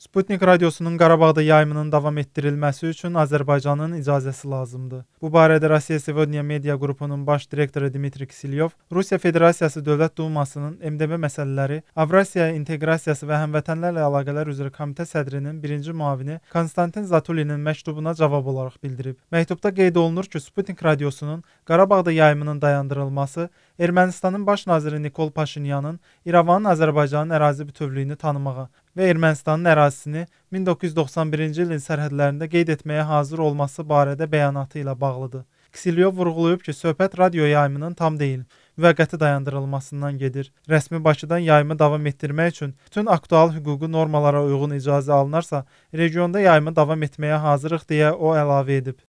Sputnik radiosunun Qarabağda yayımının davam etdirilməsi üçün Azərbaycanın icazəsi lazımdır. Bu barədə Rusiya Сегодня media qrupunun baş direktoru Dmitri Kisilyov Rusiya Federasiyası Dövlət Dumasının MDB məsələləri, Avrasiya inteqrasiyası və həmvətənlərlə əlaqələr üzrə komitə sədrinin birinci müavini Konstantin Zatulinin məktubuna cavab olaraq bildirib. Məktubda qeyd olunur ki, Sputnik radiosunun Qarabağda yayımının dayandırılması Ermənistanın baş naziri Nikol Paşinyanın İrəvanın Azərbaycanın ərazi bütövlüyünü tanımağa və Ermənistanın ərazisini 1991-ci ilin sərhədlərində qeyd etməyə hazır olması barədə bəyanatı ilə bağlıdır. Ksilyo vurğulayıb ki, söhbət radio yayımının tam deyil, müvəqqəti dayandırılmasından gedir. Rəsmi Bakıdan yayımı davam etdirmək üçün bütün aktual hüquqi normalara uyğun icazə alınarsa, regionda yayımı davam etməyə hazırıq deyə o əlavə edib.